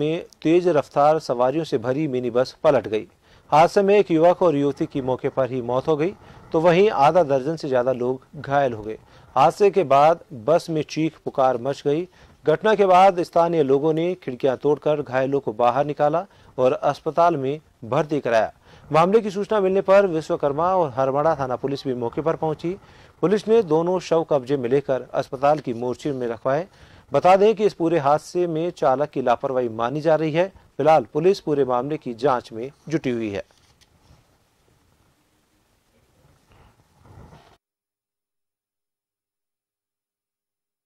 में तेज रफ्तार सवारियों से भरी मिनी बस पलट गई हादसे में एक युवक और युवती की मौके पर ही मौत हो गई तो वहीं आधा दर्जन से ज्यादा लोग घायल हो गए हादसे के बाद बस में चीख पुकार मच गई घटना के बाद स्थानीय लोगों ने खिड़कियां तोड़कर घायलों को बाहर निकाला और अस्पताल में भर्ती कराया मामले की सूचना मिलने पर विश्वकर्मा और हरमाड़ा थाना पुलिस भी मौके पर पहुंची पुलिस ने दोनों शव कब्जे में लेकर अस्पताल की मोर्चे में रखवाए बता दें कि इस पूरे हादसे में चालक की लापरवाही मानी जा रही है फिलहाल पुलिस पूरे मामले की जांच में जुटी हुई है